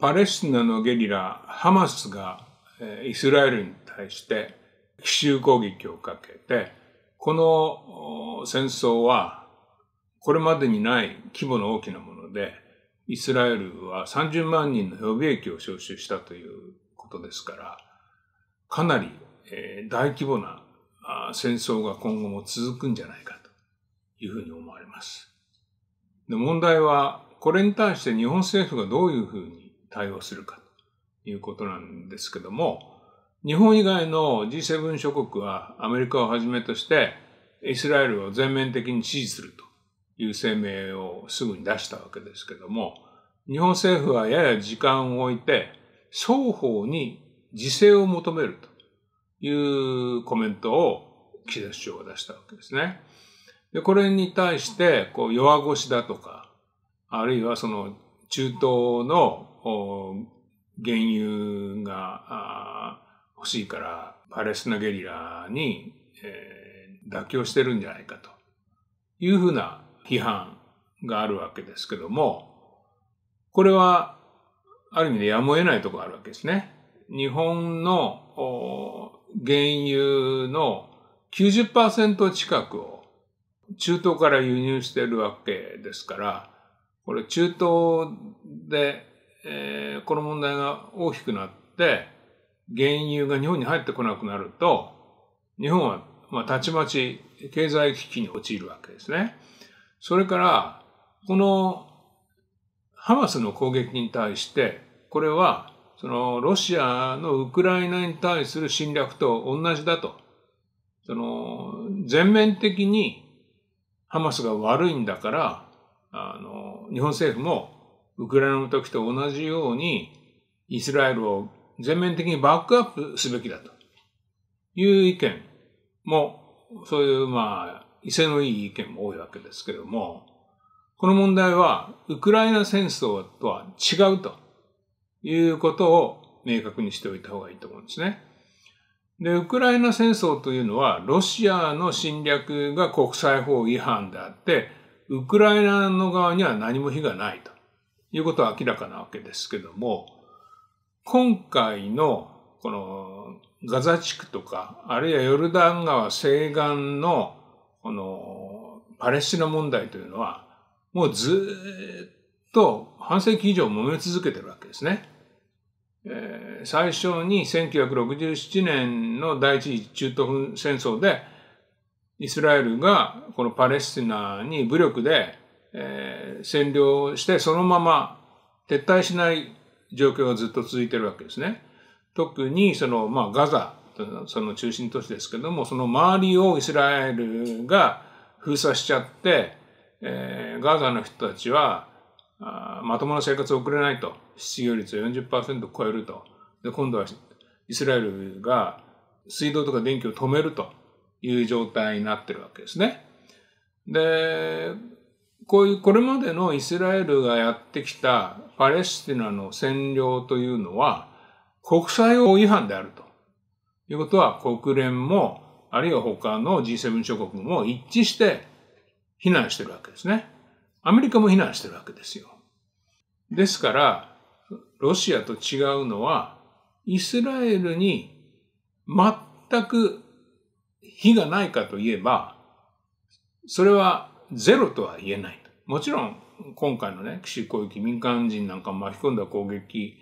パレスチナのゲリラ、ハマスがイスラエルに対して奇襲攻撃をかけて、この戦争はこれまでにない規模の大きなもので、イスラエルは30万人の予備役を招集したということですから、かなり大規模な戦争が今後も続くんじゃないかというふうに思われます。で問題は、これに対して日本政府がどういうふうに対応するかということなんですけども、日本以外の G7 諸国はアメリカをはじめとしてイスラエルを全面的に支持するという声明をすぐに出したわけですけども、日本政府はやや時間を置いて双方に自制を求めるというコメントを岸田首相が出したわけですね。で、これに対して、こう、弱腰だとか、あるいはその中東の原油が欲しいからパレスチナゲリラに、えー、妥協してるんじゃないかというふうな批判があるわけですけども、これはある意味でやむを得ないところがあるわけですね。日本の原油の90%近くを中東から輸入してるわけですから、これ中東でえー、この問題が大きくなって、原油が日本に入ってこなくなると、日本は、まあ、たちまち経済危機に陥るわけですね。それから、このハマスの攻撃に対して、これは、そのロシアのウクライナに対する侵略と同じだと。その、全面的にハマスが悪いんだから、あの、日本政府もウクライナの時と同じように、イスラエルを全面的にバックアップすべきだという意見も、そういう、まあ、威勢のいい意見も多いわけですけども、この問題は、ウクライナ戦争とは違うということを明確にしておいた方がいいと思うんですね。で、ウクライナ戦争というのは、ロシアの侵略が国際法違反であって、ウクライナの側には何も非がないと。いうことは明らかなわけですけども、今回のこのガザ地区とか、あるいはヨルダン川西岸のこのパレスチナ問題というのは、もうずっと半世紀以上揉め続けてるわけですね。えー、最初に1967年の第一中東戦争で、イスラエルがこのパレスチナに武力でえー、占領してそのまま撤退しない状況がずっと続いてるわけですね。特にその、まあ、ガザ、その中心都市ですけども、その周りをイスラエルが封鎖しちゃって、えー、ガザの人たちはあまともな生活を送れないと。失業率を40%超えると。で、今度はイスラエルが水道とか電気を止めるという状態になってるわけですね。で、こういう、これまでのイスラエルがやってきたパレスチナの占領というのは、国際法違反であると。いうことは、国連も、あるいは他の G7 諸国も一致して非難してるわけですね。アメリカも非難してるわけですよ。ですから、ロシアと違うのは、イスラエルに全く非がないかといえば、それはゼロとは言えない。もちろん、今回のね、岸攻撃、民間人なんか巻き込んだ攻撃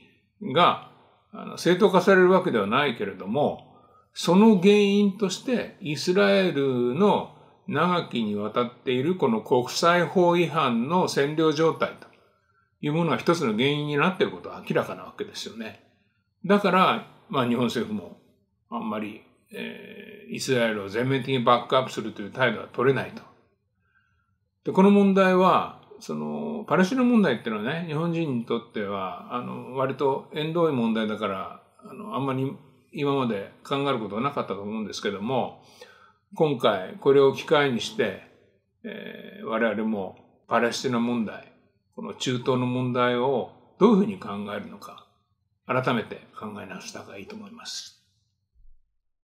が、あの正当化されるわけではないけれども、その原因として、イスラエルの長きにわたっているこの国際法違反の占領状態というものが一つの原因になっていることは明らかなわけですよね。だから、まあ日本政府もあんまり、えー、イスラエルを全面的にバックアップするという態度は取れないと。で、この問題は、その、パレスチナ問題っていうのはね、日本人にとっては、あの、割と縁遠い問題だから、あの、あんまり今まで考えることはなかったと思うんですけども、今回これを機会にして、えー、我々もパレスチナ問題、この中東の問題をどういうふうに考えるのか、改めて考え直した方がいいと思います。